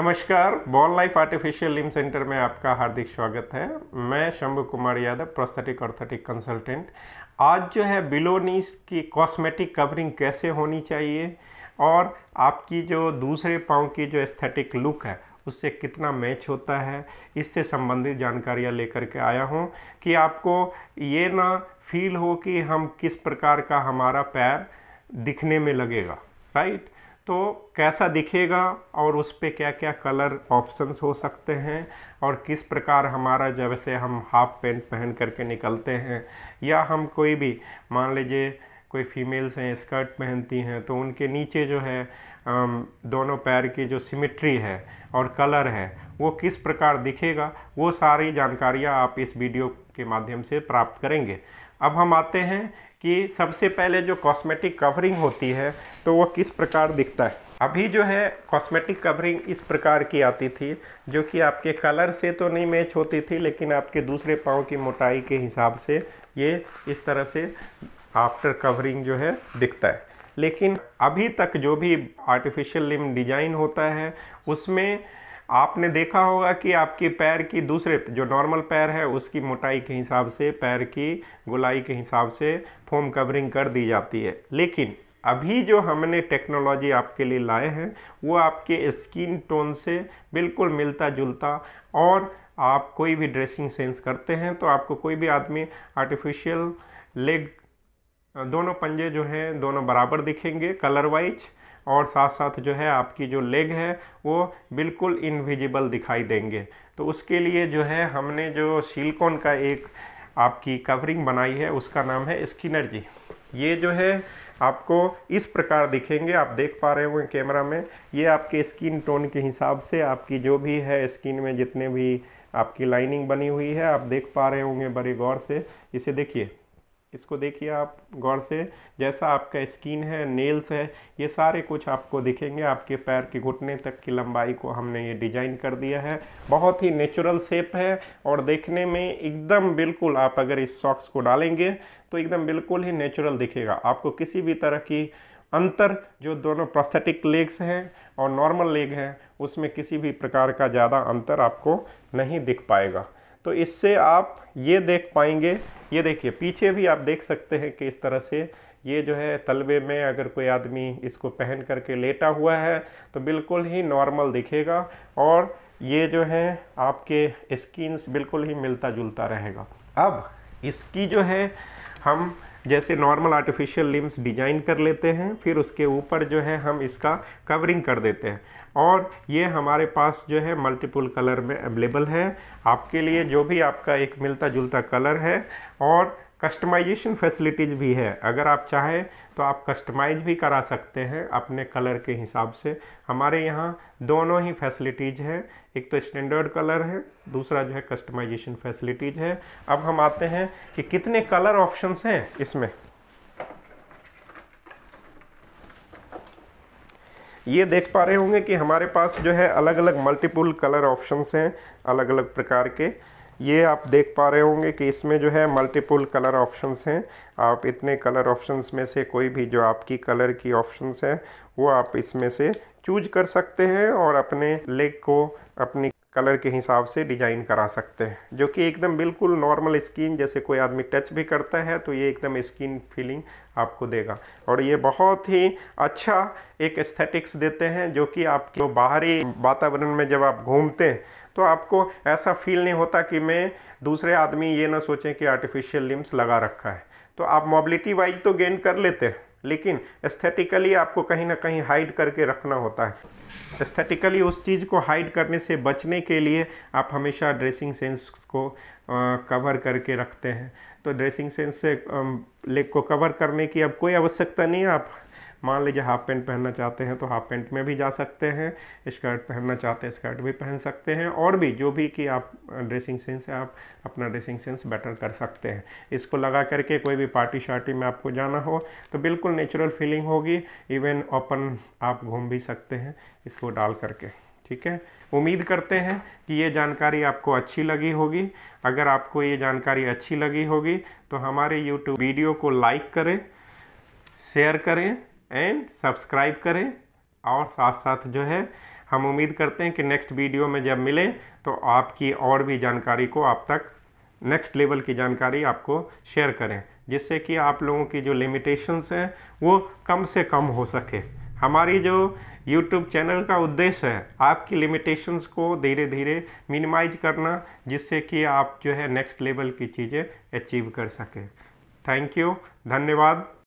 नमस्कार ball life artificial limb centre में आपका हार्दिक स्वागत है मैं Shambhu Kumar Yadav prosthetic orthotic consultant आज जो है बिलोनीस की कॉस्मेटिक कवरिंग कैसे होनी चाहिए और आपकी जो दूसरे पाँव की जो एस्थेटिक लुक है उससे कितना मैच होता है इससे संबंधित जानकारियाँ लेकर के आया हूँ कि आपको ये ना फील हो कि हम किस प्रकार का हमारा पैर दिखने में लगेगा राइट तो कैसा दिखेगा और उस पर क्या क्या कलर ऑप्शंस हो सकते हैं और किस प्रकार हमारा जैसे हम हाफ पैंट पहन करके निकलते हैं या हम कोई भी मान लीजिए कोई फीमेल्स हैं स्कर्ट पहनती हैं तो उनके नीचे जो है दोनों पैर की जो सिमेट्री है और कलर है वो किस प्रकार दिखेगा वो सारी जानकारियाँ आप इस वीडियो के माध्यम से प्राप्त करेंगे अब हम आते हैं कि सबसे पहले जो कॉस्मेटिक कवरिंग होती है तो वह किस प्रकार दिखता है अभी जो है कॉस्मेटिक कवरिंग इस प्रकार की आती थी जो कि आपके कलर से तो नहीं मैच होती थी लेकिन आपके दूसरे पाँव की मोटाई के हिसाब से ये इस तरह से आफ्टर कवरिंग जो है दिखता है लेकिन अभी तक जो भी आर्टिफिशियल लिम डिजाइन होता है उसमें आपने देखा होगा कि आपके पैर की दूसरे जो नॉर्मल पैर है उसकी मोटाई के हिसाब से पैर की गुलाई के हिसाब से फोम कवरिंग कर दी जाती है लेकिन अभी जो हमने टेक्नोलॉजी आपके लिए लाए हैं वो आपके स्किन टोन से बिल्कुल मिलता जुलता और आप कोई भी ड्रेसिंग सेंस करते हैं तो आपको कोई भी आदमी आर्टिफिशियल लेग दोनों पंजे जो हैं दोनों बराबर दिखेंगे कलर वाइज और साथ साथ जो है आपकी जो लेग है वो बिल्कुल इनविजिबल दिखाई देंगे तो उसके लिए जो है हमने जो सिलकोन का एक आपकी कवरिंग बनाई है उसका नाम है स्किनर्जी ये जो है आपको इस प्रकार दिखेंगे आप देख पा रहे होंगे कैमरा में ये आपके स्किन टोन के हिसाब से आपकी जो भी है स्किन में जितने भी आपकी लाइनिंग बनी हुई है आप देख पा रहे होंगे बड़े गौर से इसे देखिए इसको देखिए आप गौर से जैसा आपका स्किन है नेल्स है ये सारे कुछ आपको दिखेंगे आपके पैर के घुटने तक की लंबाई को हमने ये डिजाइन कर दिया है बहुत ही नेचुरल शेप है और देखने में एकदम बिल्कुल आप अगर इस सॉक्स को डालेंगे तो एकदम बिल्कुल ही नेचुरल दिखेगा आपको किसी भी तरह की अंतर जो दोनों प्रोस्थेटिक लेग्स हैं और नॉर्मल लेग हैं उसमें किसी भी प्रकार का ज़्यादा अंतर आपको नहीं दिख पाएगा तो इससे आप ये देख पाएंगे ये देखिए पीछे भी आप देख सकते हैं कि इस तरह से ये जो है तलबे में अगर कोई आदमी इसको पहन करके लेटा हुआ है तो बिल्कुल ही नॉर्मल दिखेगा और ये जो है आपके स्किन बिल्कुल ही मिलता जुलता रहेगा अब इसकी जो है हम जैसे नॉर्मल आर्टिफिशियल लिम्स डिजाइन कर लेते हैं फिर उसके ऊपर जो है हम इसका कवरिंग कर देते हैं और ये हमारे पास जो है मल्टीपल कलर में अवेलेबल है आपके लिए जो भी आपका एक मिलता जुलता कलर है और कस्टमाइजेशन फैसिलिटीज़ भी है अगर आप चाहें तो आप कस्टमाइज भी करा सकते हैं अपने कलर के हिसाब से हमारे यहाँ दोनों ही फैसिलिटीज़ हैं एक तो स्टैंडर्ड कलर है दूसरा जो है कस्टमाइजेशन फैसिलिटीज़ है अब हम आते हैं कि कितने कलर ऑप्शंस हैं इसमें ये देख पा रहे होंगे कि हमारे पास जो है अलग अलग मल्टीपल कलर ऑप्शंस हैं अलग अलग प्रकार के ये आप देख पा रहे होंगे कि इसमें जो है मल्टीपल कलर ऑप्शंस हैं आप इतने कलर ऑप्शंस में से कोई भी जो आपकी कलर की ऑप्शंस है वो आप इसमें से चूज कर सकते हैं और अपने लेग को अपनी कलर के हिसाब से डिजाइन करा सकते हैं जो कि एकदम बिल्कुल नॉर्मल स्किन जैसे कोई आदमी टच भी करता है तो ये एकदम स्किन फीलिंग आपको देगा और ये बहुत ही अच्छा एक एस्थेटिक्स देते हैं जो कि आपके बाहरी वातावरण में जब आप घूमते हैं तो आपको ऐसा फील नहीं होता कि मैं दूसरे आदमी ये ना सोचें कि आर्टिफिशियल लिम्स लगा रखा है तो आप मोबिलिटी वाइज तो गेन कर लेते हैं लेकिन एस्थेटिकली आपको कहीं ना कहीं हाइड करके रखना होता है एस्थेटिकली उस चीज़ को हाइड करने से बचने के लिए आप हमेशा ड्रेसिंग सेंस को कवर करके रखते हैं तो ड्रेसिंग सेंस से लेग को कवर करने की अब कोई आवश्यकता नहीं है आप मान लीजिए हाफ पैंट पहनना चाहते हैं तो हाफ पैंट में भी जा सकते हैं स्कर्ट पहनना चाहते हैं स्कर्ट भी पहन सकते हैं और भी जो भी कि आप ड्रेसिंग सेंस है आप अपना ड्रेसिंग सेंस बेटर कर सकते हैं इसको लगा करके कोई भी पार्टी शार्टी में आपको जाना हो तो बिल्कुल नेचुरल फीलिंग होगी इवन ओपन आप घूम भी सकते हैं इसको डाल करके ठीक है उम्मीद करते हैं कि ये जानकारी आपको अच्छी लगी होगी अगर आपको ये जानकारी अच्छी लगी होगी तो हमारे यूट्यूब वीडियो को लाइक करें शेयर करें एंड सब्सक्राइब करें और साथ साथ जो है हम उम्मीद करते हैं कि नेक्स्ट वीडियो में जब मिलें तो आपकी और भी जानकारी को आप तक नेक्स्ट लेवल की जानकारी आपको शेयर करें जिससे कि आप लोगों की जो लिमिटेशंस हैं वो कम से कम हो सके हमारी जो YouTube चैनल का उद्देश्य है आपकी लिमिटेशंस को धीरे धीरे मिनिमाइज करना जिससे कि आप जो है नेक्स्ट लेवल की चीज़ें अचीव कर सकें थैंक यू धन्यवाद